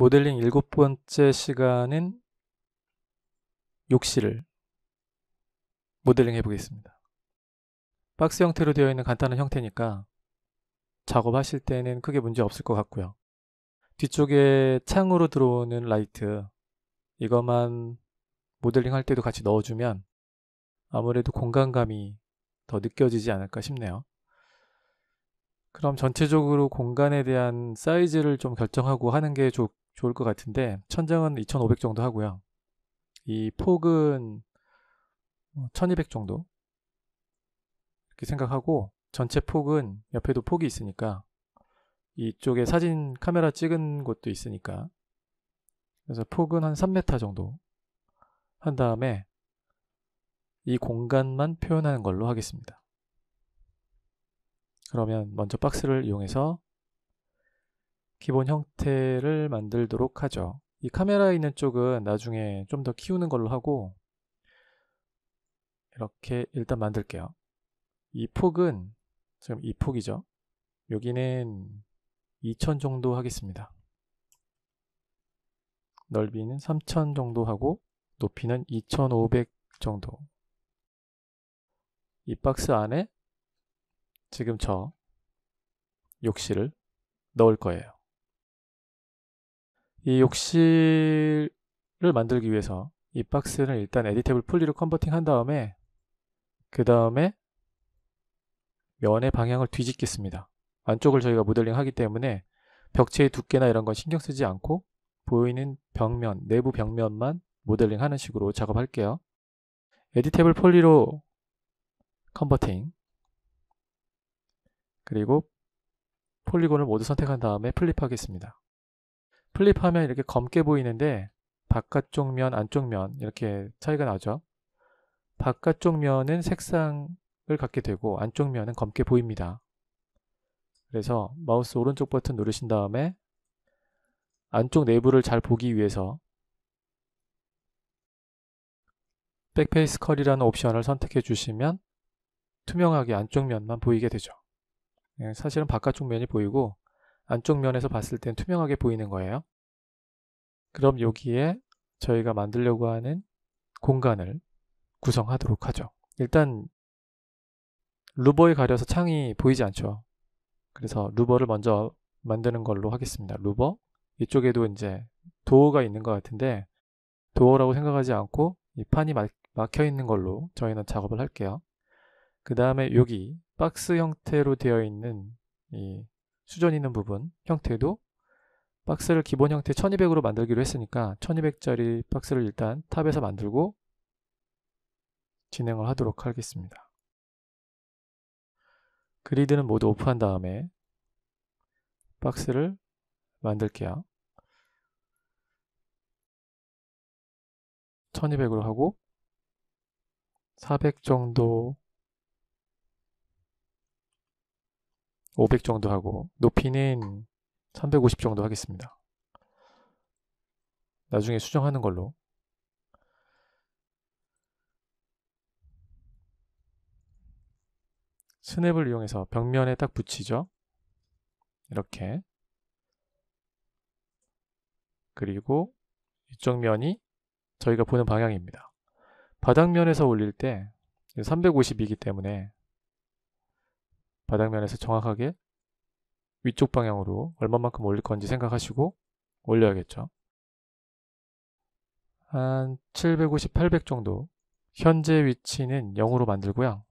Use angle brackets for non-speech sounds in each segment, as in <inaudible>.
모델링 일곱 번째 시간은 욕실을 모델링 해보겠습니다. 박스 형태로 되어 있는 간단한 형태니까 작업하실 때는 크게 문제 없을 것 같고요. 뒤쪽에 창으로 들어오는 라이트 이것만 모델링 할 때도 같이 넣어주면 아무래도 공간감이 더 느껴지지 않을까 싶네요. 그럼 전체적으로 공간에 대한 사이즈를 좀 결정하고 하는 게 좋, 좋을 것 같은데 천장은 2,500 정도 하고요. 이 폭은 1200 뭐 정도 이렇게 생각하고 전체 폭은 옆에도 폭이 있으니까 이쪽에 사진 카메라 찍은 곳도 있으니까 그래서 폭은 한 3m 정도 한 다음에 이 공간만 표현하는 걸로 하겠습니다. 그러면 먼저 박스를 이용해서 기본 형태를 만들도록 하죠. 이 카메라 에 있는 쪽은 나중에 좀 더 키우는 걸로 하고 이렇게 일단 만들게요. 이 폭은 지금 이 폭이죠. 여기는 2000 정도 하겠습니다. 넓이는 3000 정도 하고 높이는 2500 정도 이 박스 안에 지금 저 욕실을 넣을 거예요. 이 욕실을 만들기 위해서 이 박스를 일단 에디테이블 풀리로 컨버팅 한 다음에 그 다음에 면의 방향을 뒤집겠습니다. 안쪽을 저희가 모델링 하기 때문에 벽체의 두께나 이런 건 신경 쓰지 않고 보이는 벽면, 내부 벽면만 모델링 하는 식으로 작업할게요. 에디테이블 폴리로 컨버팅 그리고 폴리곤을 모두 선택한 다음에 플립하겠습니다. 플립하면 이렇게 검게 보이는데 바깥쪽 면, 안쪽 면 이렇게 차이가 나죠. 바깥쪽 면은 색상을 갖게 되고 안쪽 면은 검게 보입니다. 그래서 마우스 오른쪽 버튼 누르신 다음에 안쪽 내부를 잘 보기 위해서 백페이스 컬이라는 옵션을 선택해 주시면 투명하게 안쪽 면만 보이게 되죠. 예, 사실은 바깥쪽 면이 보이고 안쪽 면에서 봤을 땐 투명하게 보이는 거예요. 그럼 여기에 저희가 만들려고 하는 공간을 구성하도록 하죠. 일단 루버에 가려서 창이 보이지 않죠. 그래서 루버를 먼저 만드는 걸로 하겠습니다. 루버 이쪽에도 이제 도어가 있는 것 같은데 도어라고 생각하지 않고 이 판이 막혀 있는 걸로 저희는 작업을 할게요. 그 다음에 여기 박스 형태로 되어 있는 이 수전 있는 부분 형태도 박스를 기본 형태 1200으로 만들기로 했으니까 1200짜리 박스를 일단 탑에서 만들고 진행을 하도록 하겠습니다. 그리드는 모두 오프한 다음에 박스를 만들게요. 1200으로 하고 400 정도 500 정도 하고 높이는 350 정도 하겠습니다. 나중에 수정하는 걸로. 스냅을 이용해서 벽면에 딱 붙이죠. 이렇게. 그리고 이쪽 면이 저희가 보는 방향입니다. 바닥면에서 올릴 때 350이기 때문에 바닥면에서 정확하게 위쪽 방향으로 얼마만큼 올릴 건지 생각하시고 올려야겠죠. 한 750, 800 정도 현재 위치는 0으로 만들고요.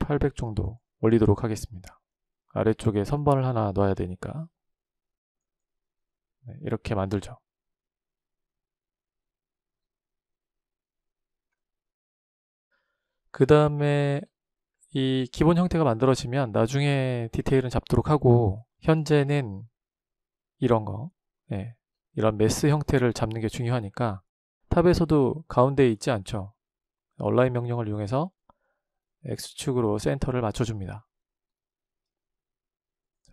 800 정도 올리도록 하겠습니다. 아래쪽에 선반을 하나 넣어야 되니까 네, 이렇게 만들죠. 그 다음에 이 기본 형태가 만들어지면 나중에 디테일은 잡도록 하고 현재는 이런 거 네, 이런 메스 형태를 잡는 게 중요하니까 탑에서도 가운데에 있지 않죠 온라인 명령을 이용해서 X축으로 센터를 맞춰줍니다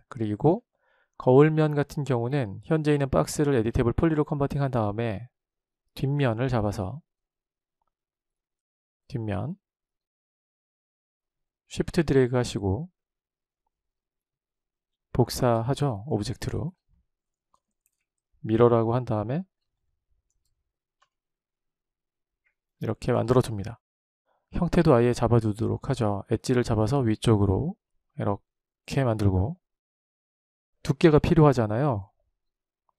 그리고 거울면 같은 경우는 현재 있는 박스를 에디테이블 폴리로 컨버팅한 다음에 뒷면을 잡아서 뒷면 쉬프트 드래그 하시고 복사하죠 오브젝트로 미러라고 한 다음에 이렇게 만들어 줍니다 형태도 아예 잡아두도록 하죠 엣지를 잡아서 위쪽으로 이렇게 만들고 두께가 필요하잖아요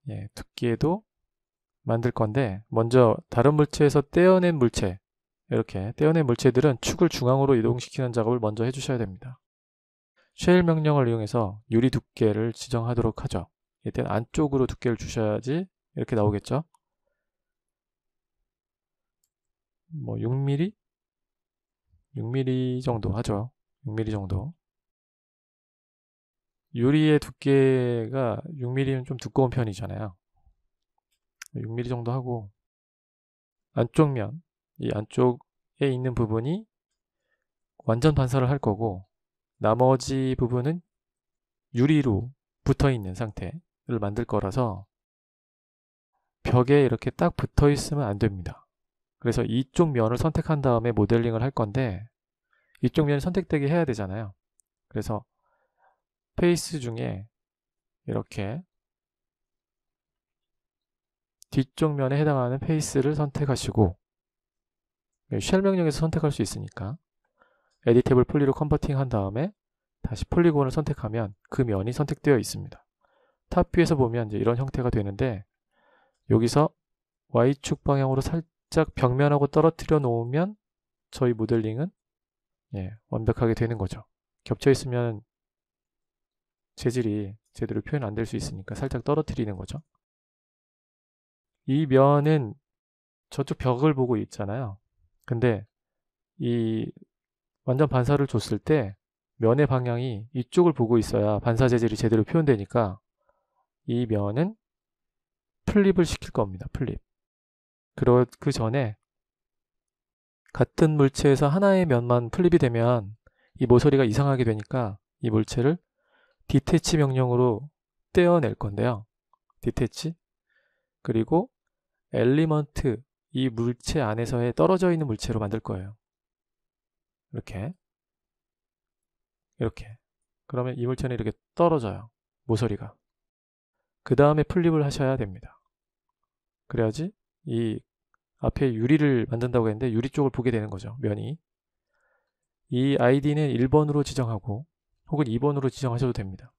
예, 두께도 만들 건데 먼저 다른 물체에서 떼어낸 물체 이렇게 떼어낸 물체들은 축을 중앙으로 이동시키는 작업을 먼저 해주셔야 됩니다. 쉘 명령을 이용해서 유리 두께를 지정하도록 하죠. 이때는 안쪽으로 두께를 주셔야지 이렇게 나오겠죠. 뭐 6mm? 6mm 정도 하죠. 6mm 정도. 유리의 두께가 6mm는 좀 두꺼운 편이잖아요. 6mm 정도 하고 안쪽 면이 안쪽에 있는 부분이 완전 반사를 할 거고 나머지 부분은 유리로 붙어 있는 상태를 만들 거라서 벽에 이렇게 딱 붙어 있으면 안 됩니다. 그래서 이쪽 면을 선택한 다음에 모델링을 할 건데 이쪽 면이 선택되게 해야 되잖아요. 그래서 페이스 중에 이렇게 뒤쪽 면에 해당하는 페이스를 선택하시고 예, 쉘 명령에서 선택할 수 있으니까 에디테이블 폴리로 컨버팅 한 다음에 다시 폴리곤을 선택하면 그 면이 선택되어 있습니다. 탑뷰에서 보면 이제 이런 형태가 되는데 여기서 Y축 방향으로 살짝 벽면하고 떨어뜨려 놓으면 저희 모델링은 예, 완벽하게 되는 거죠. 겹쳐 있으면 재질이 제대로 표현 안 될 수 있으니까 살짝 떨어뜨리는 거죠. 이 면은 저쪽 벽을 보고 있잖아요. 근데 이 완전 반사를 줬을 때 면의 방향이 이쪽을 보고 있어야 반사 재질이 제대로 표현되니까 이 면은 플립을 시킬 겁니다. 플립. 그러, 그 전에 같은 물체에서 하나의 면만 플립이 되면 이 모서리가 이상하게 되니까 이 물체를 디테치 명령으로 떼어낼 건데요. 디테치. 그리고 엘리먼트 이 물체 안에서의 떨어져 있는 물체로 만들 거예요. 이렇게. 이렇게. 그러면 이 물체는 이렇게 떨어져요. 모서리가. 그 다음에 플립을 하셔야 됩니다. 그래야지 이 앞에 유리를 만든다고 했는데 유리 쪽을 보게 되는 거죠. 면이. 이 아이디는 1번으로 지정하고 혹은 2번으로 지정하셔도 됩니다.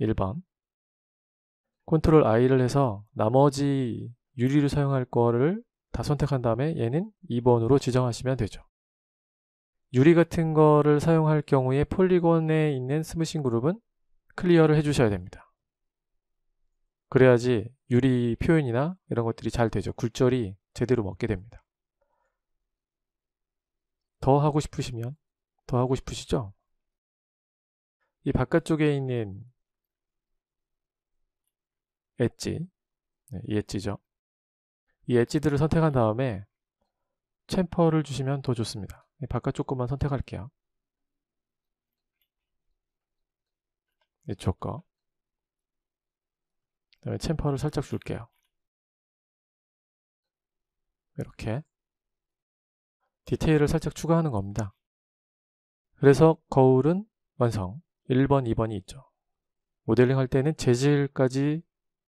1번 컨트롤 I를 해서 나머지 유리를 사용할 거를 다 선택한 다음에 얘는 2번으로 지정하시면 되죠. 유리 같은 거를 사용할 경우에 폴리곤에 있는 스무싱 그룹은 클리어를 해주셔야 됩니다. 그래야지 유리 표현이나 이런 것들이 잘 되죠. 굴절이 제대로 먹게 됩니다. 더 하고 싶으시면 더 하고 싶으시죠? 이 바깥쪽에 있는 엣지, 네, 이 엣지죠. 이 엣지들을 선택한 다음에 챔퍼를 주시면 더 좋습니다. 네, 바깥쪽 것만 선택할게요. 이쪽 네, 거. 그 다음에 챔퍼를 살짝 줄게요. 이렇게. 디테일을 살짝 추가하는 겁니다. 그래서 거울은 완성. 1번, 2번이 있죠. 모델링 할 때는 재질까지,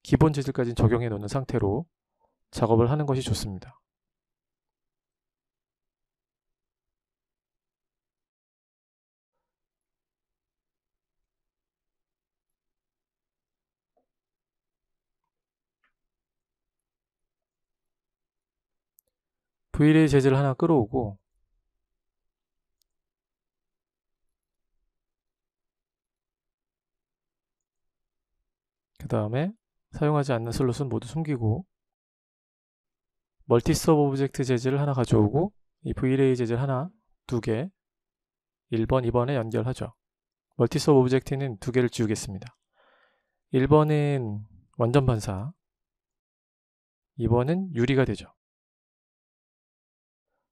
기본 재질까지 적용해 놓는 상태로 작업을 하는 것이 좋습니다. Vray 재질 하나 끌어오고 그 다음에 사용하지 않는 슬롯은 모두 숨기고 멀티 서브 오브젝트 재질을 하나 가져오고 이 VLA 재질 하나, 두 개, 1번, 2번에 연결하죠. 멀티 서브 오브젝트는 두 개를 지우겠습니다. 1번은 완전 반사, 2번은 유리가 되죠.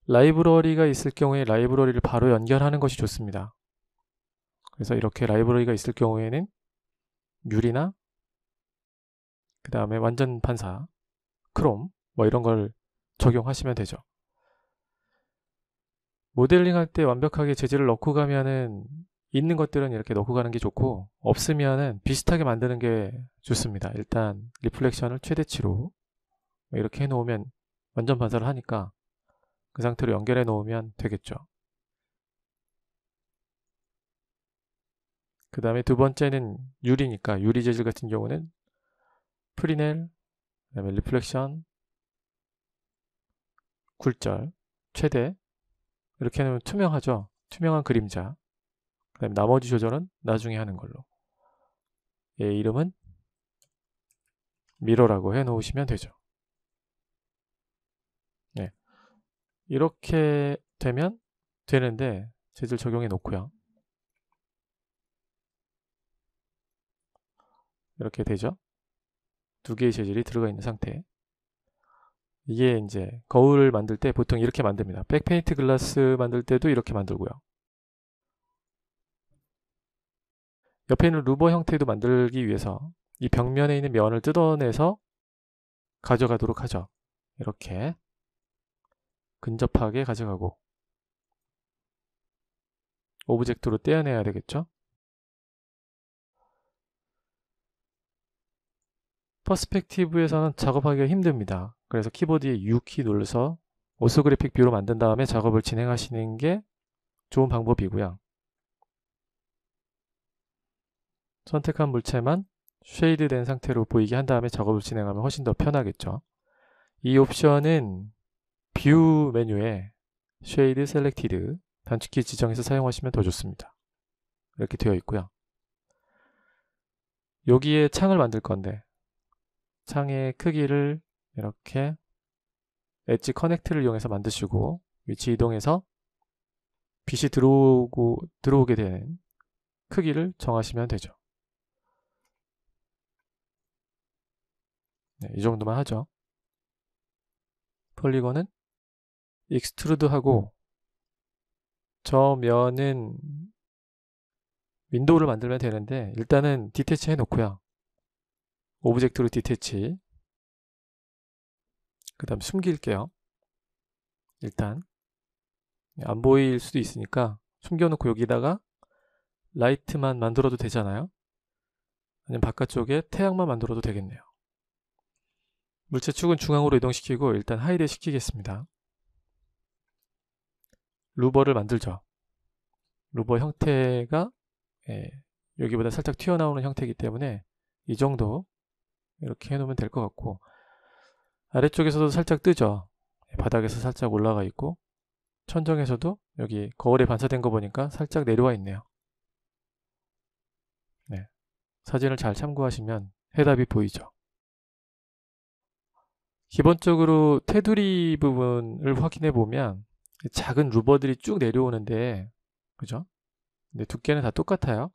라이브러리가 있을 경우에 라이브러리를 바로 연결하는 것이 좋습니다. 그래서 이렇게 라이브러리가 있을 경우에는 유리나 그 다음에 완전 반사, 크롬 뭐 이런 걸 적용하시면 되죠. 모델링 할 때 완벽하게 재질을 넣고 가면은 있는 것들은 이렇게 넣고 가는 게 좋고 없으면은 비슷하게 만드는 게 좋습니다. 일단 리플렉션을 최대치로 이렇게 해놓으면 완전 반사를 하니까 그 상태로 연결해 놓으면 되겠죠. 그 다음에 두 번째는 유리니까 유리 재질 같은 경우는 프리넬, 그 다음에 리플렉션, 굴절, 최대 이렇게 해놓으면 투명하죠. 투명한 그림자 그 다음에 나머지 조절은 나중에 하는 걸로 얘 이름은 미러라고 해 놓으시면 되죠. 네. 이렇게 되면 되는데 재질 적용해 놓고요. 이렇게 되죠. 두 개의 재질이 들어가 있는 상태. 이게 이제 거울을 만들 때 보통 이렇게 만듭니다. 백페인트 글라스 만들 때도 이렇게 만들고요. 옆에 있는 루버 형태도 만들기 위해서 이 벽면에 있는 면을 뜯어내서 가져가도록 하죠. 이렇게 근접하게 가져가고 오브젝트로 떼어내야 되겠죠? 퍼스펙티브에서는 작업하기가 힘듭니다. 그래서 키보드에 U키 눌러서 오스 그래픽 뷰로 만든 다음에 작업을 진행하시는 게 좋은 방법이고요. 선택한 물체만 쉐이드 된 상태로 보이게 한 다음에 작업을 진행하면 훨씬 더 편하겠죠. 이 옵션은 뷰 메뉴에 쉐이드 셀렉티드 단축키 지정해서 사용하시면 더 좋습니다. 이렇게 되어 있고요. 여기에 창을 만들 건데 창의 크기를 이렇게 엣지 커넥트를 이용해서 만드시고 위치 이동해서 빛이 들어오고, 들어오게 되는 크기를 정하시면 되죠. 네, 이 정도만 하죠. 폴리건은 익스트루드하고 저 면은 윈도우를 만들면 되는데 일단은 디테치 해놓고요. 오브젝트로 디테치 그 다음 숨길게요. 일단 안 보일 수도 있으니까 숨겨놓고 여기다가 라이트만 만들어도 되잖아요. 아니면 바깥쪽에 태양만 만들어도 되겠네요. 물체 축은 중앙으로 이동시키고 일단 하이드 시키겠습니다. 루버를 만들죠. 루버 형태가 예, 여기보다 살짝 튀어나오는 형태이기 때문에 이 정도 이렇게 해놓으면 될 것 같고 아래쪽에서도 살짝 뜨죠 예, 바닥에서 살짝 올라가 있고 천정에서도 여기 거울에 반사된 거 보니까 살짝 내려와 있네요 네, 사진을 잘 참고하시면 해답이 보이죠 기본적으로 테두리 부분을 확인해 보면 작은 루버들이 쭉 내려오는데 그죠? 근데 두께는 다 똑같아요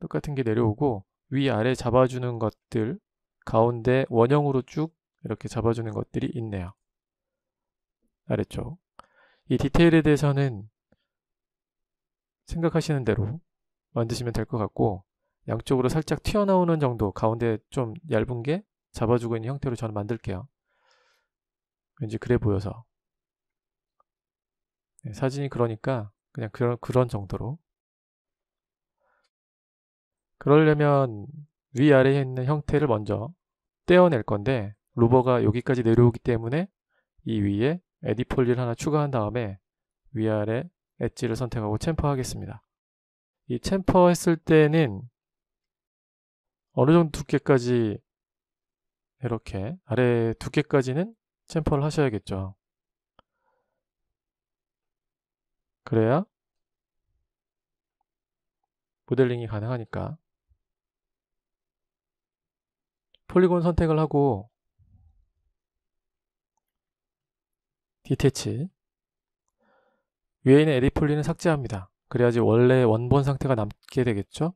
똑같은 게 내려오고 위아래 잡아주는 것들 가운데 원형으로 쭉 이렇게 잡아주는 것들이 있네요. 아래쪽. 이 디테일에 대해서는 생각하시는 대로 만드시면 될 것 같고 양쪽으로 살짝 튀어나오는 정도 가운데 좀 얇은 게 잡아주고 있는 형태로 저는 만들게요. 왠지 그래 보여서 네, 사진이 그러니까 그냥 그런, 그런 정도로 그러려면 위아래에 있는 형태를 먼저 떼어낼 건데 루버가 여기까지 내려오기 때문에 이 위에 에디폴리를 하나 추가한 다음에 위아래 엣지를 선택하고 챔퍼 하겠습니다. 이 챔퍼 했을 때는 어느 정도 두께까지 이렇게 아래 두께까지는 챔퍼를 하셔야겠죠. 그래야 모델링이 가능하니까 폴리곤 선택을 하고 디테치 위에 있는 에디폴리는 삭제합니다. 그래야지 원래 원본 상태가 남게 되겠죠?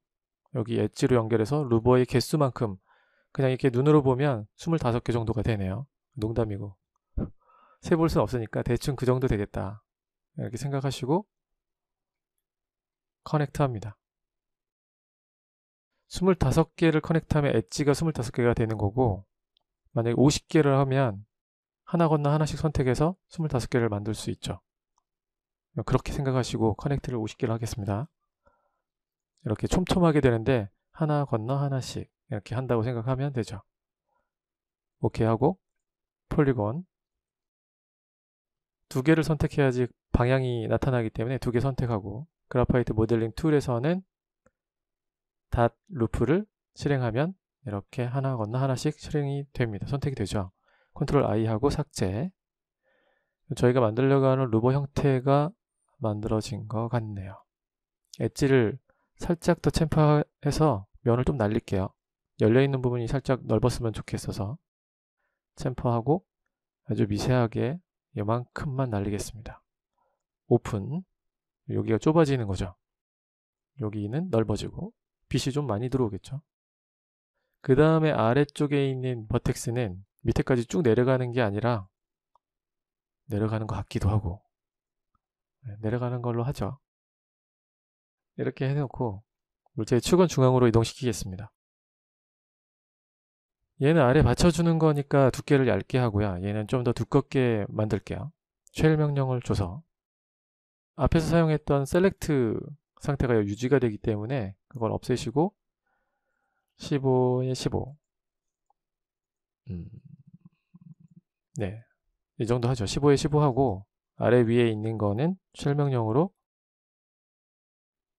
여기 엣지로 연결해서 루버의 개수만큼 그냥 이렇게 눈으로 보면 25개 정도가 되네요. 농담이고 <laughs> 세 볼 수는 없으니까 대충 그 정도 되겠다 이렇게 생각하시고 커넥트합니다. 25개를 커넥트하면 엣지가 25개가 되는 거고 만약에 50개를 하면 하나 건너 하나씩 선택해서 25개를 만들 수 있죠. 그렇게 생각하시고 커넥트를 50개를 하겠습니다. 이렇게 촘촘하게 되는데 하나 건너 하나씩 이렇게 한다고 생각하면 되죠. 오케이 하고 폴리곤 두 개를 선택해야지 방향이 나타나기 때문에 두 개 선택하고 그래파이트 모델링 툴에서는 닷 루프를 실행하면 이렇게 하나 건너 하나씩 실행이 됩니다. 선택이 되죠. 컨트롤 I 하고 삭제 저희가 만들려고 하는 루버 형태가 만들어진 것 같네요 엣지를 살짝 더 챔퍼해서 면을 좀 날릴게요 열려있는 부분이 살짝 넓었으면 좋겠어서 챔퍼하고 아주 미세하게 이만큼만 날리겠습니다 오픈 여기가 좁아지는 거죠 여기는 넓어지고 빛이 좀 많이 들어오겠죠 그 다음에 아래쪽에 있는 버텍스는 밑에까지 쭉 내려가는 게 아니라 내려가는 것 같기도 하고 네, 내려가는 걸로 하죠. 이렇게 해놓고 물체의 축은 중앙으로 이동시키겠습니다. 얘는 아래 받쳐주는 거니까 두께를 얇게 하고요. 얘는 좀 더 두껍게 만들게요. 최일 명령을 줘서 앞에서 사용했던 셀렉트 상태가 유지가 되기 때문에 그걸 없애시고 15에 15 음. 네. 이 정도 하죠. 15에 15 하고 아래 위에 있는 거는 실명령으로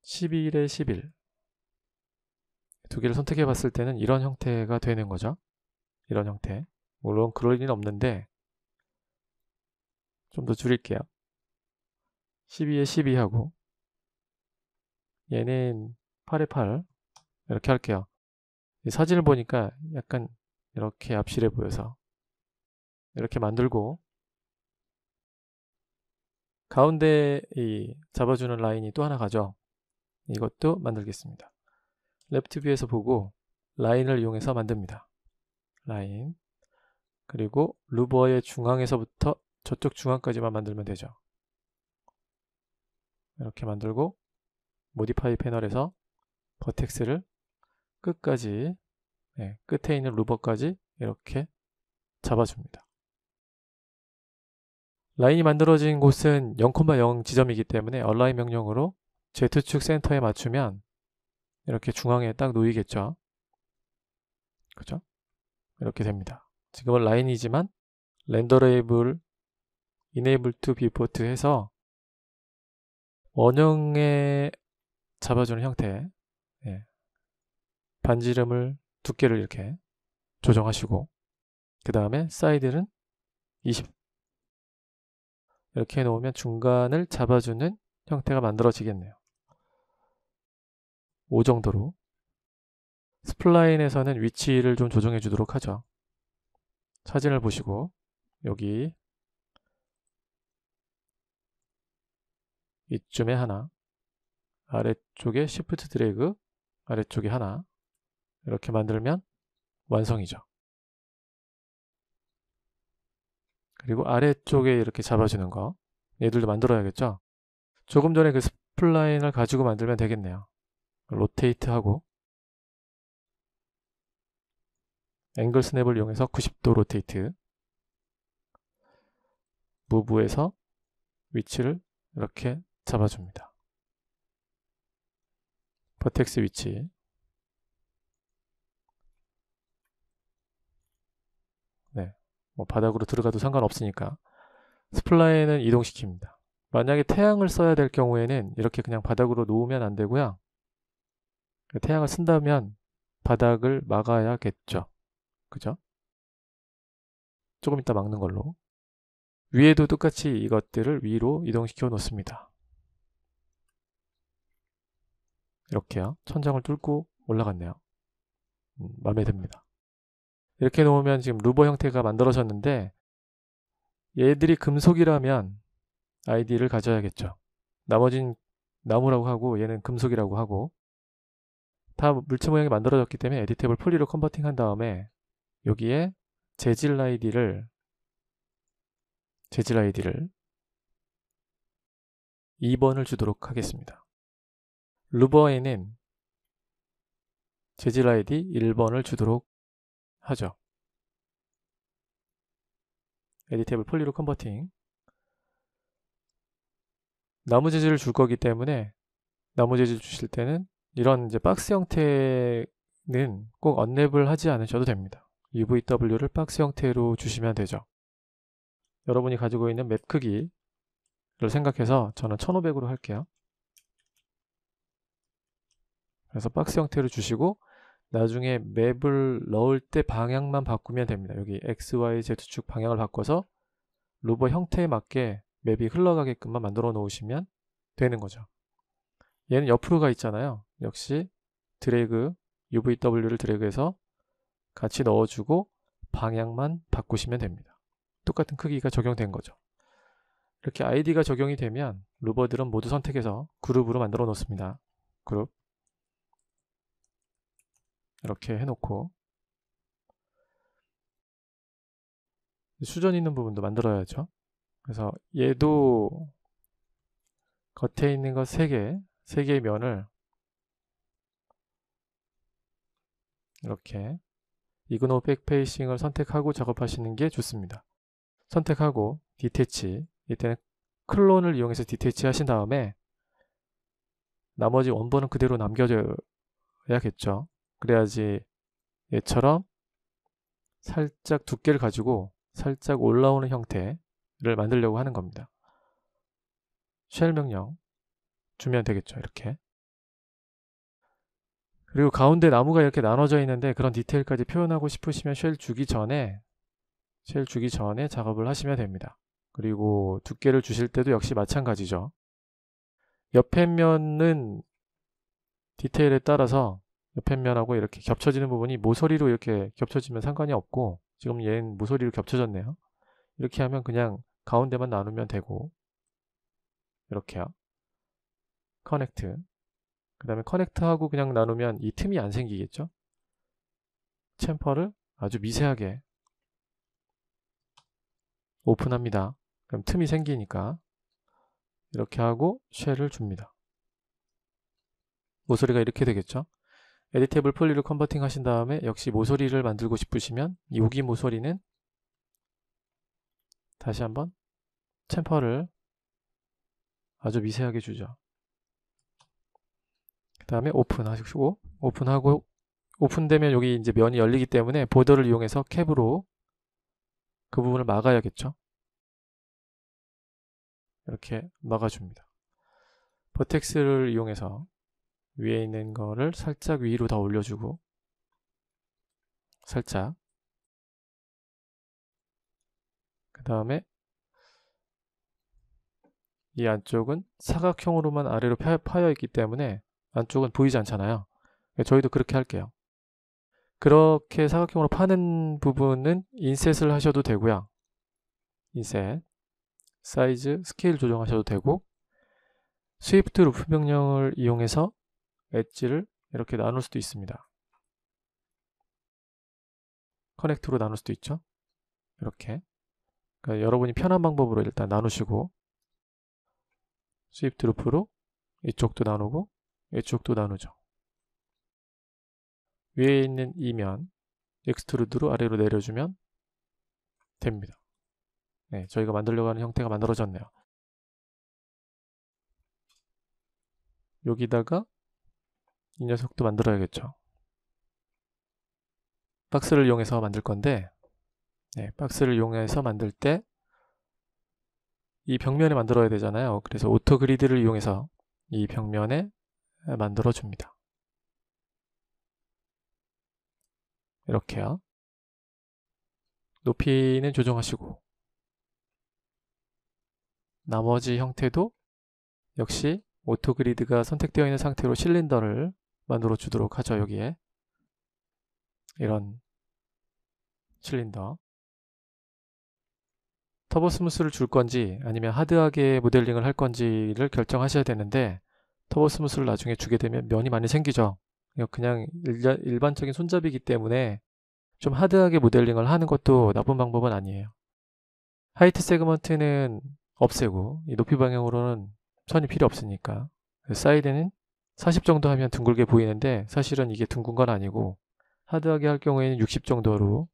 11에 11. 두 개를 선택해 봤을 때는 이런 형태가 되는 거죠. 이런 형태. 물론 그럴 일은 없는데 좀 더 줄일게요. 12에 12 하고 얘는 8에 8 이렇게 할게요. 사진을 보니까 약간 이렇게 압실해 보여서 이렇게 만들고 가운데 이 잡아주는 라인이 또 하나 가죠 이것도 만들겠습니다 랩프트 뷰에서 보고 라인을 이용해서 만듭니다 라인 그리고 루버의 중앙에서부터 저쪽 중앙까지만 만들면 되죠 이렇게 만들고 모디파이 패널에서 버텍스를 끝까지 네, 끝에 있는 루버까지 이렇게 잡아줍니다 라인이 만들어진 곳은 0,0 지점이기 때문에 얼라인 명령으로 Z축 센터에 맞추면 이렇게 중앙에 딱 놓이겠죠. 그죠? 이렇게 됩니다. 지금은 라인이지만 렌더 레이블 enable to viewport 해서 원형에 잡아주는 형태 예. 반지름을 두께를 이렇게 조정하시고 그 다음에 사이드는 20 이렇게 해놓으면 중간을 잡아주는 형태가 만들어지겠네요. 5 정도로 스플라인에서는 위치를 좀 조정해 주도록 하죠. 사진을 보시고 여기 이쯤에 하나 아래쪽에 시프트 드래그 아래쪽에 하나 이렇게 만들면 완성이죠. 그리고 아래쪽에 이렇게 잡아주는 거 얘들도 만들어야겠죠? 조금 전에 그 스플라인을 가지고 만들면 되겠네요 로테이트 하고 앵글 스냅을 이용해서 90도 로테이트 무브에서 위치를 이렇게 잡아줍니다 버텍스 위치 뭐 바닥으로 들어가도 상관없으니까 스플라인은 이동시킵니다. 만약에 태양을 써야 될 경우에는 이렇게 그냥 바닥으로 놓으면 안 되고요. 태양을 쓴다면 바닥을 막아야겠죠. 그죠? 조금 이따 막는 걸로. 위에도 똑같이 이것들을 위로 이동시켜 놓습니다. 이렇게요. 천장을 뚫고 올라갔네요. 음, 마음에 듭니다. 이렇게 놓으면 지금 루버 형태가 만들어졌는데 얘들이 금속이라면 i d 를 가져야겠죠. 나머진 나무라고 하고 얘는 금속이라고 하고 다 물체 모양이 만들어졌기 때문에 에디테이블 폴리로 컨버팅한 다음에 여기에 재질 i d 를 재질 i d 를 2번을 주도록 하겠습니다. 루버에는 재질 ID 1번을 주도록 하죠. 에디테이블 폴리로 컨버팅 나무 재질을 줄 거기 때문에 나무 재질 주실 때는 이런 이제 박스 형태는 꼭 언랩을 하지 않으셔도 됩니다. UVW를 박스 형태로 주시면 되죠. 여러분이 가지고 있는 맵 크기를 생각해서 저는 1500으로 할게요. 그래서 박스 형태로 주시고 나중에 맵을 넣을 때 방향만 바꾸면 됩니다. 여기 X, Y, Z축 방향을 바꿔서 로버 형태에 맞게 맵이 흘러가게끔만 만들어 놓으시면 되는 거죠. 얘는 옆으로 가 있잖아요. 역시 드래그, UVW를 드래그해서 같이 넣어주고 방향만 바꾸시면 됩니다. 똑같은 크기가 적용된 거죠. 이렇게 i d 가 적용이 되면 루버들은 모두 선택해서 그룹으로 만들어 놓습니다. 그룹 이렇게 해놓고 수전 있는 부분도 만들어야죠. 그래서 얘도 겉에 있는 것 3개, 3개의 면을 이렇게 이그노 백페이싱을 선택하고 작업하시는 게 좋습니다. 선택하고 디테치, 이때는 클론을 이용해서 디테치 하신 다음에 나머지 원본은 그대로 남겨줘야겠죠. 그래야지 얘처럼 살짝 두께를 가지고 살짝 올라오는 형태를 만들려고 하는 겁니다. 쉘 명령 주면 되겠죠. 이렇게. 그리고 가운데 나무가 이렇게 나눠져 있는데 그런 디테일까지 표현하고 싶으시면 쉘 주기 전에 쉘 주기 전에 작업을 하시면 됩니다. 그리고 두께를 주실 때도 역시 마찬가지죠. 옆에 면은 디테일에 따라서 옆면하고 이렇게 겹쳐지는 부분이 모서리로 이렇게 겹쳐지면 상관이 없고 지금 얘는 모서리로 겹쳐졌네요. 이렇게 하면 그냥 가운데만 나누면 되고 이렇게요. 커넥트 그 다음에 커넥트하고 그냥 나누면 이 틈이 안 생기겠죠? 챔퍼를 아주 미세하게 오픈합니다. 그럼 틈이 생기니까 이렇게 하고 쉘을 줍니다. 모서리가 이렇게 되겠죠? 에디테이블 폴리로 컨버팅 하신 다음에 역시 모서리를 만들고 싶으시면 여기 모서리는 다시 한번 챔퍼를 아주 미세하게 주죠. 그 다음에 오픈 하시고 오픈하고 오픈되면 여기 이제 면이 열리기 때문에 보더를 이용해서 캡으로 그 부분을 막아야겠죠. 이렇게 막아줍니다. 버텍스를 이용해서 위에 있는 거를 살짝 위로 다 올려주고 살짝 그 다음에 이 안쪽은 사각형으로만 아래로 파여 있기 때문에 안쪽은 보이지 않잖아요 네, 저희도 그렇게 할게요 그렇게 사각형으로 파는 부분은 인셋을 하셔도 되고요 인셋 사이즈 스케일 조정하셔도 되고 스위프트 루프 명령을 이용해서 엣지를 이렇게 나눌 수도 있습니다. 커넥트로 나눌 수도 있죠. 이렇게 그러니까 여러분이 편한 방법으로 일단 나누시고 스위프트 루프로 이쪽도 나누고 이쪽도 나누죠. 위에 있는 이면 익스트루드로 아래로 내려주면 됩니다. 네, 저희가 만들려고 하는 형태가 만들어졌네요. 여기다가 이 녀석도 만들어야겠죠. 박스를 이용해서 만들 건데 네, 박스를 이용해서 만들 때 이 벽면에 만들어야 되잖아요. 그래서 오토 그리드를 이용해서 이 벽면에 만들어 줍니다. 이렇게요. 높이는 조정하시고 나머지 형태도 역시 오토그리드가 선택되어 있는 상태로 실린더를 만들어 주도록 하죠 여기에 이런 실린더 터보 스무스를 줄 건지 아니면 하드하게 모델링을 할 건지를 결정하셔야 되는데 터보 스무스를 나중에 주게 되면 면이 많이 생기죠 그냥 일반적인 손잡이기 때문에 좀 하드하게 모델링을 하는 것도 나쁜 방법은 아니에요 하이트 세그먼트는 없애고 이 높이 방향으로는 선이 필요 없으니까 사이드는 40 정도 하면 둥글게 보이는데 사실은 이게 둥근 건 아니고 하드하게 할 경우에는 60 정도로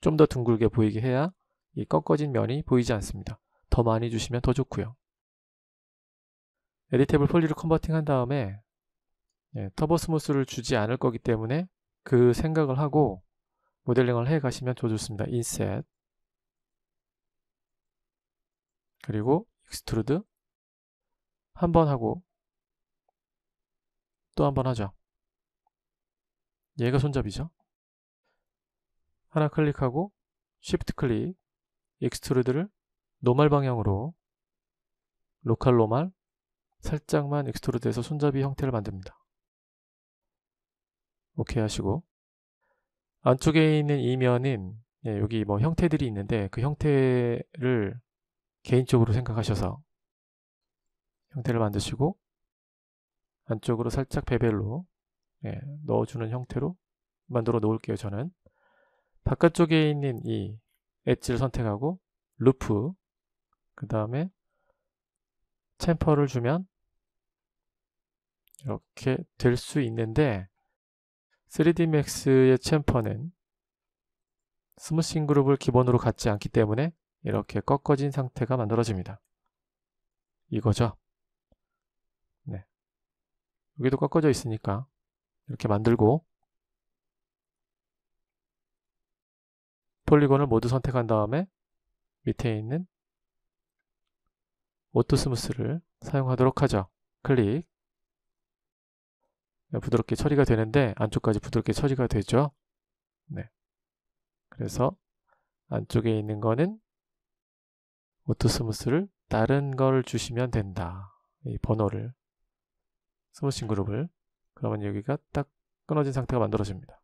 좀 더 둥글게 보이게 해야 이 꺾어진 면이 보이지 않습니다. 더 많이 주시면 더 좋고요. 에디테이블 폴리로 컨버팅 한 다음에 예, 터보 스무스를 주지 않을 거기 때문에 그 생각을 하고 모델링을 해 가시면 더 좋습니다. 인셋 그리고 익스트루드 한번 하고 또한번 하죠. 얘가 손잡이죠. 하나 클릭하고 Shift 클릭, 익스트루드를 노말 방향으로 로컬 노말 살짝만 익스트루드해서 손잡이 형태를 만듭니다. 오케이 하시고 안쪽에 있는 이면인 예, 여기 뭐 형태들이 있는데 그 형태를 개인적으로 생각하셔서 형태를 만드시고 안쪽으로 살짝 베벨로 예, 넣어주는 형태로 만들어 놓을게요 저는 바깥쪽에 있는 이 엣지를 선택하고 루프 그 다음에 챔퍼를 주면 이렇게 될 수 있는데 3D Max의 챔퍼는 스무싱 그룹을 기본으로 갖지 않기 때문에 이렇게 꺾어진 상태가 만들어집니다. 이거죠. 여기도 꺾어져 있으니까 이렇게 만들고 폴리곤을 모두 선택한 다음에 밑에 있는 오토 스무스를 사용하도록 하죠. 클릭 네, 부드럽게 처리가 되는데 안쪽까지 부드럽게 처리가 되죠. 네. 그래서 안쪽에 있는 거는 오토 스무스를 다른 걸 주시면 된다. 이 번호를 스무싱 그룹을 그러면 여기가 딱 끊어진 상태가 만들어집니다.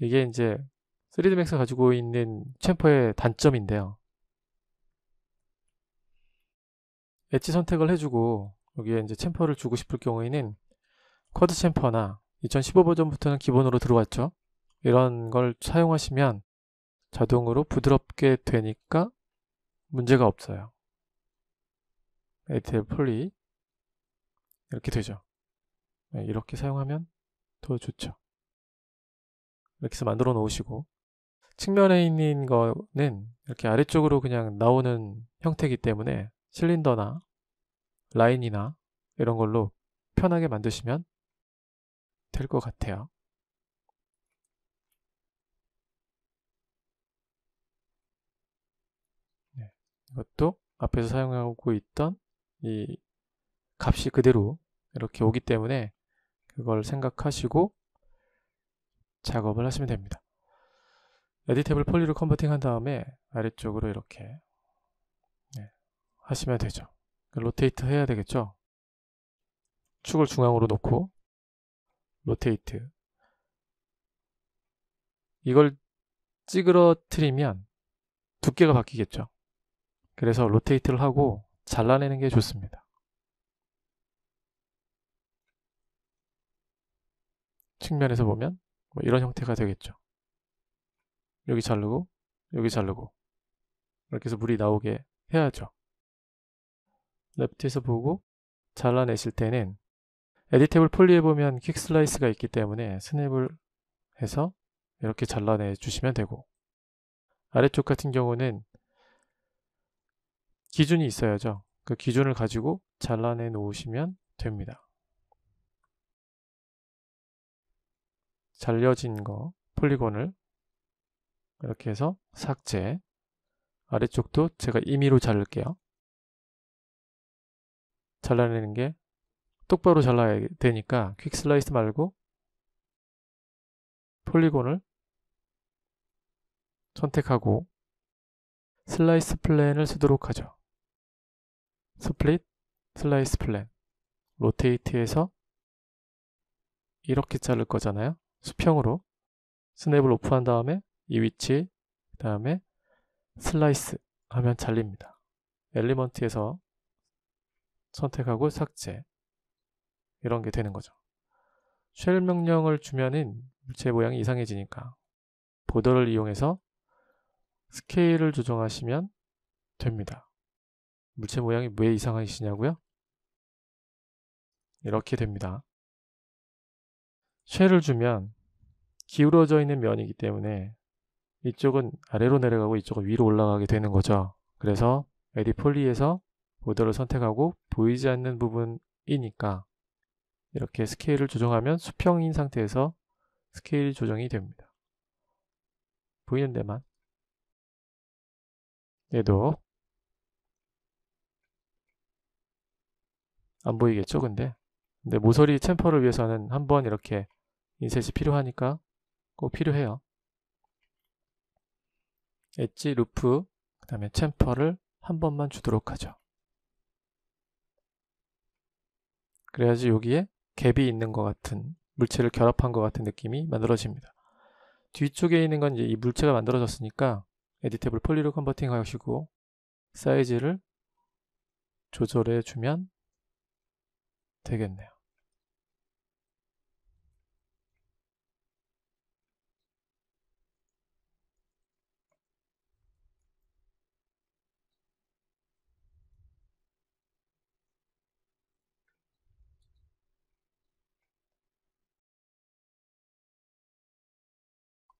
이게 이제 3D Max 가지고 있는 챔퍼의 단점인데요. 엣지 선택을 해주고 여기에 이제 챔퍼를 주고 싶을 경우에는 쿼드 챔퍼나 2015 버전부터는 기본으로 들어왔죠. 이런 걸 사용하시면 자동으로 부드럽게 되니까 문제가 없어요. ATL 폴리 이렇게 되죠. 네, 이렇게 사용하면 더 좋죠. 이렇게 해서 만들어 놓으시고 측면에 있는 거는 이렇게 아래쪽으로 그냥 나오는 형태이기 때문에 실린더나 라인이나 이런 걸로 편하게 만드시면 될 것 같아요. 네, 이것도 앞에서 사용하고 있던 이 값이 그대로 이렇게 오기 때문에 그걸 생각하시고 작업을 하시면 됩니다. 에디테이블 폴리로 컨버팅한 다음에 아래쪽으로 이렇게 네, 하시면 되죠. 로테이트 해야 되겠죠. 축을 중앙으로 놓고 로테이트 이걸 찌그러트리면 두께가 바뀌겠죠. 그래서 로테이트를 하고 잘라내는 게 좋습니다. 측면에서 보면 뭐 이런 형태가 되겠죠. 여기 자르고 여기 자르고 이렇게 해서 물이 나오게 해야죠. 레프트에서 보고 잘라내실 때는 에디테이블 폴리에 보면 퀵 슬라이스가 있기 때문에 스냅을 해서 이렇게 잘라내 주시면 되고 아래쪽 같은 경우는 기준이 있어야죠. 그 기준을 가지고 잘라내 놓으시면 됩니다. 잘려진 거 폴리곤을 이렇게 해서 삭제 아래쪽도 제가 임의로 자를게요 잘라내는 게 똑바로 잘라야 되니까 퀵 슬라이스 말고 폴리곤을 선택하고 슬라이스 플랜을 쓰도록 하죠 스플릿 슬라이스 플랜 로테이트에서 이렇게 자를 거잖아요 수평으로 스냅을 오프한 다음에 이 위치 그 다음에 슬라이스 하면 잘립니다. 엘리먼트에서 선택하고 삭제 이런 게 되는 거죠. 쉘 명령을 주면은 물체 모양이 이상해지니까 보더를 이용해서 스케일을 조정하시면 됩니다. 물체 모양이 왜 이상하시냐고요? 이렇게 됩니다. 쇠를 주면 기울어져 있는 면이기 때문에 이쪽은 아래로 내려가고 이쪽은 위로 올라가게 되는 거죠. 그래서 에디폴리에서 보더를 선택하고 보이지 않는 부분이니까 이렇게 스케일을 조정하면 수평인 상태에서 스케일 조정이 됩니다. 보이는 데만 얘도 안 보이겠죠 근데 근데 모서리 챔퍼를 위해서는 한번 이렇게 인셋이 필요하니까 꼭 필요해요. 엣지, 루프, 그 다음에 챔퍼를 한 번만 주도록 하죠. 그래야지 여기에 갭이 있는 것 같은 물체를 결합한 것 같은 느낌이 만들어집니다. 뒤쪽에 있는 건 이제 이 물체가 만들어졌으니까 에디테블 폴리로 컨버팅 하시고 사이즈를 조절해 주면 되겠네요.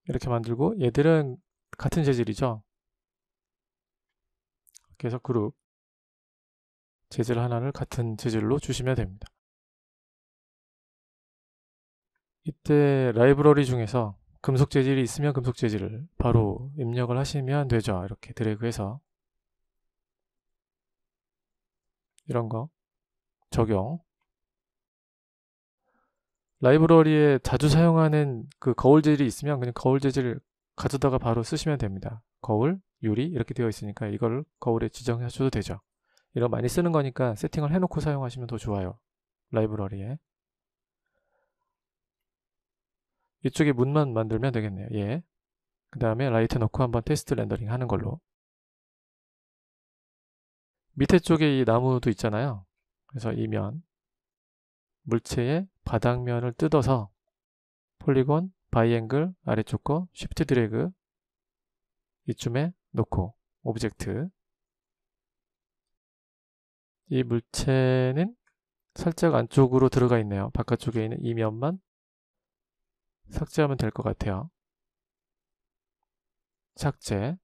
이렇게 만들고 얘들은 같은 재질이죠 계속 그룹 재질 하나를 같은 재질로 주시면 됩니다 이때 라이브러리 중에서 금속 재질이 있으면 금속 재질을 바로 입력을 하시면 되죠 이렇게 드래그해서 이런 거 적용 라이브러리에 자주 사용하는 그 거울 재질이 있으면 그냥 거울 재질 을 가져다가 바로 쓰시면 됩니다. 거울, 유리 이렇게 되어 있으니까 이걸 거울에 지정하셔도 되죠. 이런 많이 쓰는 거니까 세팅을 해놓고 사용하시면 더 좋아요. 라이브러리에. 이쪽에 문만 만들면 되겠네요. 예. 그 다음에 라이트 넣고 한번 테스트 렌더링 하는 걸로. 밑에 쪽에 이 나무도 있잖아요. 그래서 이면 물체의 바닥면을 뜯어서 폴리곤 바이앵글 아래쪽 거 쉬프트 드래그 이쯤에 놓고 오브젝트 이 물체는 살짝 안쪽으로 들어가 있네요. 바깥쪽에 있는 이 면만 삭제하면 될 것 같아요. 삭제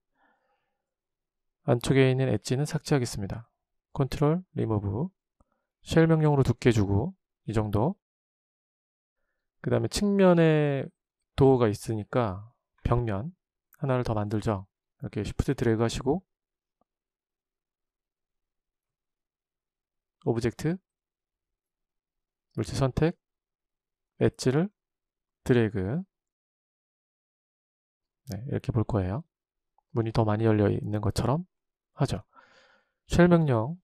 안쪽에 있는 엣지는 삭제하겠습니다. 컨트롤 리무브 쉘 명령으로 두께 주고 이 정도. 그 다음에 측면에 도어가 있으니까 벽면 하나를 더 만들죠. 이렇게 쉬프트 드래그 하시고 오브젝트 물체 선택 엣지를 드래그 네, 이렇게 볼 거예요. 문이 더 많이 열려 있는 것처럼 하죠. 쉘 명령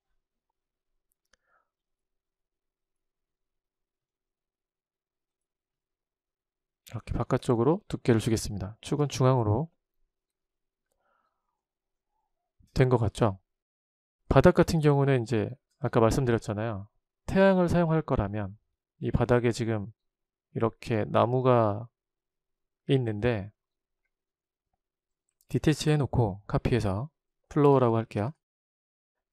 이렇게 바깥쪽으로 두께를 주겠습니다. 축은 중앙으로 된 것 같죠? 바닥 같은 경우는 이제 아까 말씀드렸잖아요. 태양을 사용할 거라면 이 바닥에 지금 이렇게 나무가 있는데 디테치 해놓고 카피해서 플로어라고 할게요.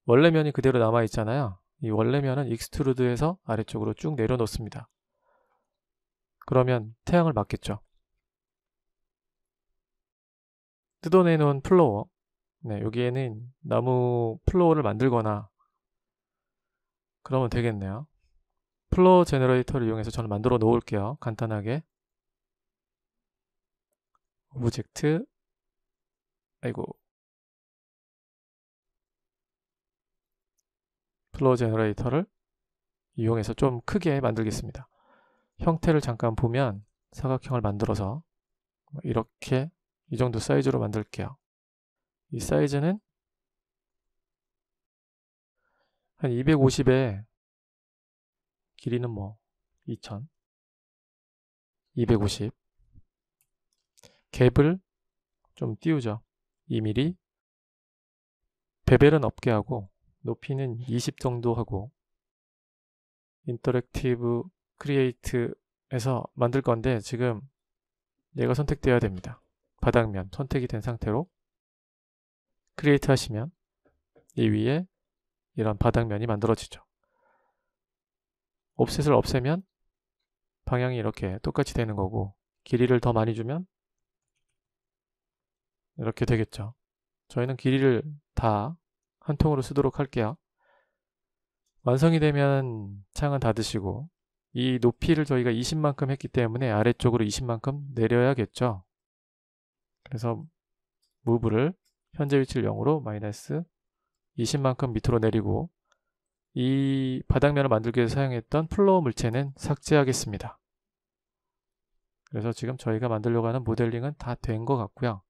원래 면이 그대로 남아있잖아요. 이 원래 면은 익스트루드에서 아래쪽으로 쭉 내려놓습니다. 그러면 태양을 맞겠죠. 뜯어내놓은 플로어 네, 여기에는 나무 플로어를 만들거나 그러면 되겠네요. 플로어 제너레이터를 이용해서 저는 만들어 놓을게요. 간단하게 오브젝트 아이고 플로어 제너레이터를 이용해서 좀 크게 만들겠습니다. 형태를 잠깐 보면 사각형을 만들어서 뭐 이렇게 이 정도 사이즈로 만들게요. 이 사이즈는 한 250에 길이는 뭐 2000, 250 갭을 좀 띄우죠. 2mm 베벨은 없게 하고 높이는 20 정도 하고 인터랙티브 크리에이트에서 만들 건데 지금 얘가 선택되어야 됩니다. 바닥면 선택이 된 상태로 크리에이트 하시면 이 위에 이런 바닥면이 만들어지죠. 옵셋을 없애면 방향이 이렇게 똑같이 되는 거고 길이를 더 많이 주면 이렇게 되겠죠. 저희는 길이를 다 한 통으로 쓰도록 할게요. 완성이 되면 창은 닫으시고 이 높이를 저희가 20만큼 했기 때문에 아래쪽으로 20만큼 내려야겠죠. 그래서 m o v e 를 현재 위치를 0으로 마이너스 20만큼 밑으로 내리고 이 바닥면을 만들기 위해 서 사용했던 플로우 물체는 삭제하겠습니다. 그래서 지금 저희가 만들려고 하는 모델링은 다 된 것 같고요.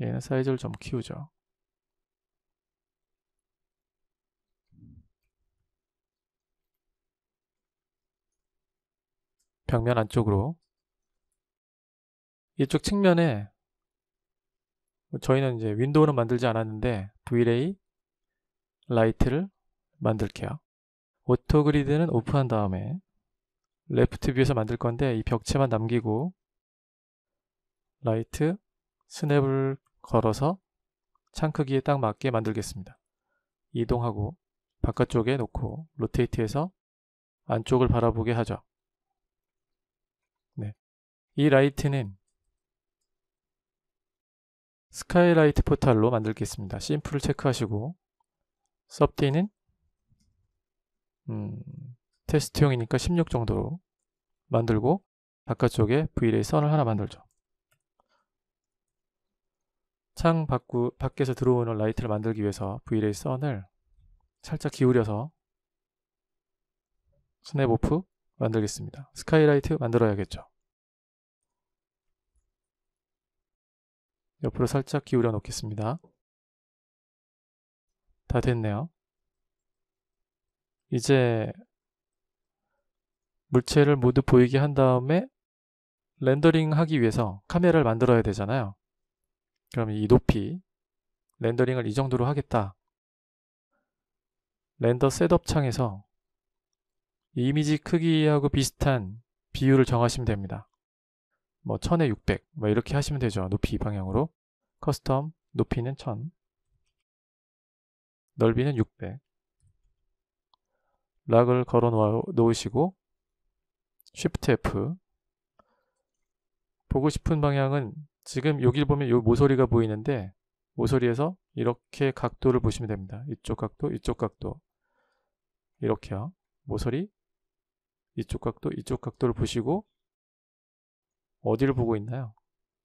얘는 사이즈를 좀 키우죠. 벽면 안쪽으로 이쪽 측면에 뭐 저희는 이제 윈도우는 만들지 않았는데 v l a 라이트를 만들게요. 오토그리드는 오프한 다음에 레프트 뷰에서 만들 건데 이 벽체만 남기고 라이트 스냅을 걸어서 창 크기에 딱 맞게 만들겠습니다. 이동하고 바깥쪽에 놓고 로테이트해서 안쪽을 바라보게 하죠. 이 라이트는 스카이라이트 포탈로 만들겠습니다. 심플을 체크하시고 섭디는 음, 테스트용이니까 16 정도로 만들고 바깥쪽에 V레이 선을 하나 만들죠. 창 밖구, 밖에서 들어오는 라이트를 만들기 위해서 V레이 선을 살짝 기울여서 스냅오프 만들겠습니다. 스카이라이트 만들어야겠죠. 옆으로 살짝 기울여 놓겠습니다. 다 됐네요. 이제 물체를 모두 보이게 한 다음에 렌더링 하기 위해서 카메라를 만들어야 되잖아요. 그럼 이 높이 렌더링을 이 정도로 하겠다. 렌더 셋업 창에서 이미지 크기하고 비슷한 비율을 정하시면 됩니다. 뭐 1000에 600, 뭐 이렇게 하시면 되죠. 높이 방향으로. 커스텀, 높이는 1000. 넓이는 600. 락을 걸어 놓으시고, Shift F. 보고 싶은 방향은 지금 여기를 보면 이 모서리가 보이는데, 모서리에서 이렇게 각도를 보시면 됩니다. 이쪽 각도, 이쪽 각도. 이렇게요. 모서리, 이쪽 각도, 이쪽 각도를 보시고, 어디를 보고 있나요?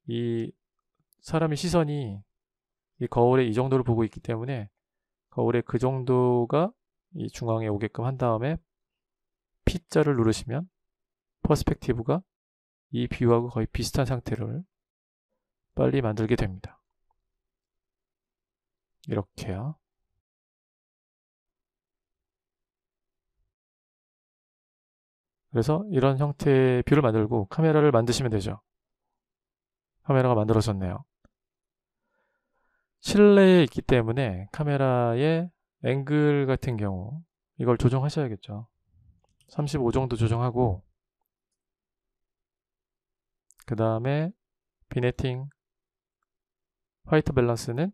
이 사람의 시선이 이거울에이 정도를 보고 있기 때문에 거울에그 정도가 이 중앙에 오게끔 한 다음에 P자를 누르시면 퍼스펙티브가 이 뷰하고 거의 비슷한 상태를 빨리 만들게 됩니다. 이렇게요. 그래서 이런 형태의 뷰를 만들고 카메라를 만드시면 되죠. 카메라가 만들어졌네요. 실내에 있기 때문에 카메라의 앵글 같은 경우 이걸 조정하셔야겠죠. 35 정도 조정하고 그 다음에 비네팅 화이트 밸런스는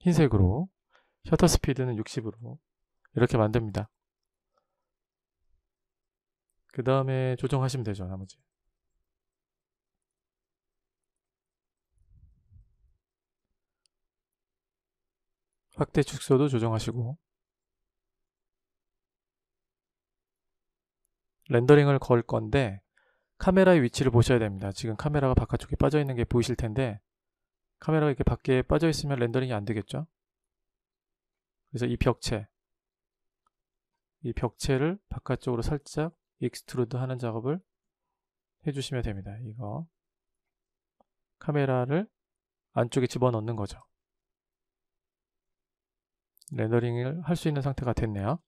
흰색으로 셔터 스피드는 60으로 이렇게 만듭니다. 그 다음에 조정하시면 되죠 나머지 확대 축소도 조정하시고 렌더링을 걸 건데 카메라의 위치를 보셔야 됩니다 지금 카메라가 바깥쪽에 빠져 있는 게 보이실 텐데 카메라가 이렇게 밖에 빠져 있으면 렌더링이 안 되겠죠 그래서 이 벽체 이 벽체를 바깥쪽으로 살짝 익스트루드 하는 작업을 해주시면 됩니다. 이거 카메라를 안쪽에 집어넣는 거죠. 렌더링을 할 수 있는 상태가 됐네요.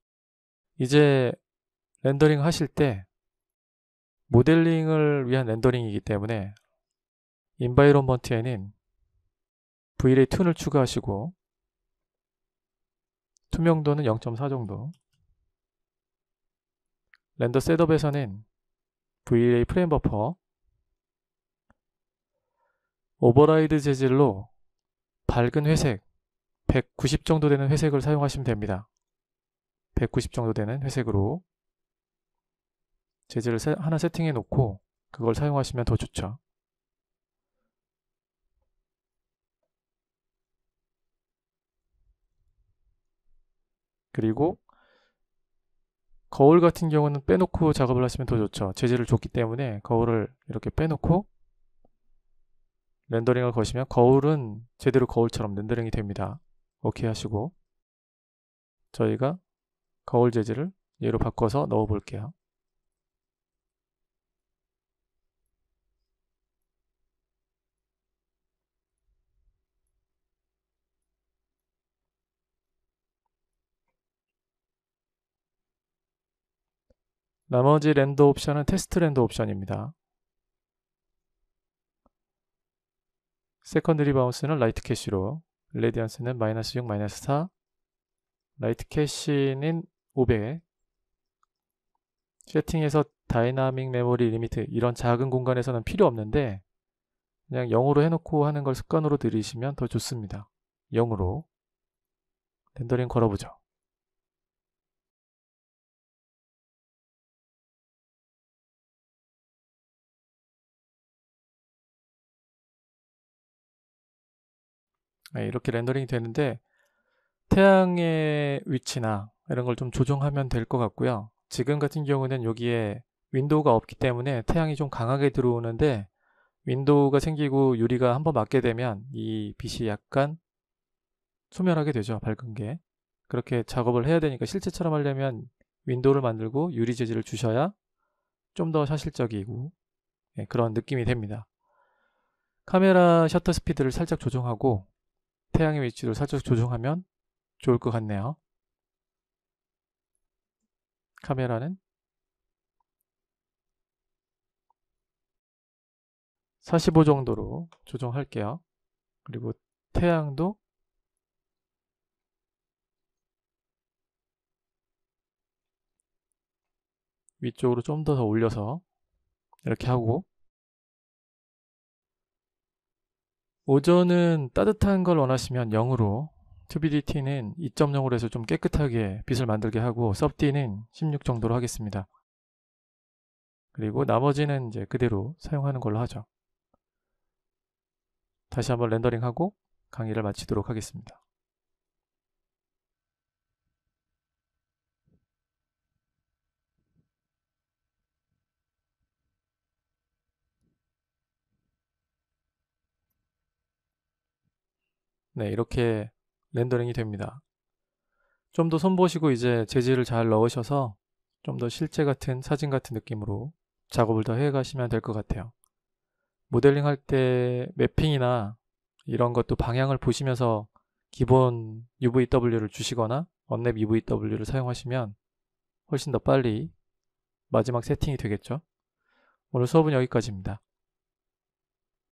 이제 렌더링 하실 때 모델링을 위한 렌더링이기 때문에 인바이론먼트에는 v ray 툰을 추가하시고 투명도는 0.4 정도 렌더 셋업에서는 VLA 프레임 버퍼 오버라이드 재질로 밝은 회색 190 정도 되는 회색을 사용하시면 됩니다. 190 정도 되는 회색으로 재질을 하나 세팅해 놓고 그걸 사용하시면 더 좋죠. 그리고 거울 같은 경우는 빼놓고 작업을 하시면 더 좋죠 재질을 줬기 때문에 거울을 이렇게 빼놓고 렌더링을 거시면 거울은 제대로 거울처럼 렌더링이 됩니다 오케이 하시고 저희가 거울 재질을 얘로 바꿔서 넣어 볼게요 나머지 랜더 옵션은 테스트 랜더 옵션입니다. 세컨드리 바운스는 라이트 캐시로 레디언스는 마이너스 6, 마이너스 4 라이트 캐시는 500 세팅에서 다이나믹 메모리 리미트 이런 작은 공간에서는 필요 없는데 그냥 0으로 해놓고 하는 걸 습관으로 들이시면 더 좋습니다. 0으로 렌더링 걸어보죠. 네, 이렇게 렌더링이 되는데 태양의 위치나 이런 걸 좀 조정하면 될 것 같고요 지금 같은 경우는 여기에 윈도우가 없기 때문에 태양이 좀 강하게 들어오는데 윈도우가 생기고 유리가 한번 맞게 되면 이 빛이 약간 소멸하게 되죠 밝은 게 그렇게 작업을 해야 되니까 실제처럼 하려면 윈도우를 만들고 유리 재질을 주셔야 좀 더 사실적이고 네, 그런 느낌이 됩니다 카메라 셔터 스피드를 살짝 조정하고 태양의 위치를 살짝 조정하면 좋을 것 같네요. 카메라는 45 정도로 조정할게요. 그리고 태양도 위쪽으로 좀 더 올려서 이렇게 하고 오전은 따뜻한 걸 원하시면 0으로 투비디티는 2.0으로 해서 좀 깨끗하게 빛을 만들게 하고 섭디는 16 정도로 하겠습니다. 그리고 나머지는 이제 그대로 사용하는 걸로 하죠. 다시 한번 렌더링하고 강의를 마치도록 하겠습니다. 네 이렇게 렌더링이 됩니다 좀 더 손보시고 이제 재질을 잘 넣으셔서 좀 더 실제 같은 사진 같은 느낌으로 작업을 더 해 가시면 될 것 같아요 모델링 할 때 매핑이나 이런 것도 방향을 보시면서 기본 UVW를 주시거나 언랩 UVW를 사용하시면 훨씬 더 빨리 마지막 세팅이 되겠죠 오늘 수업은 여기까지입니다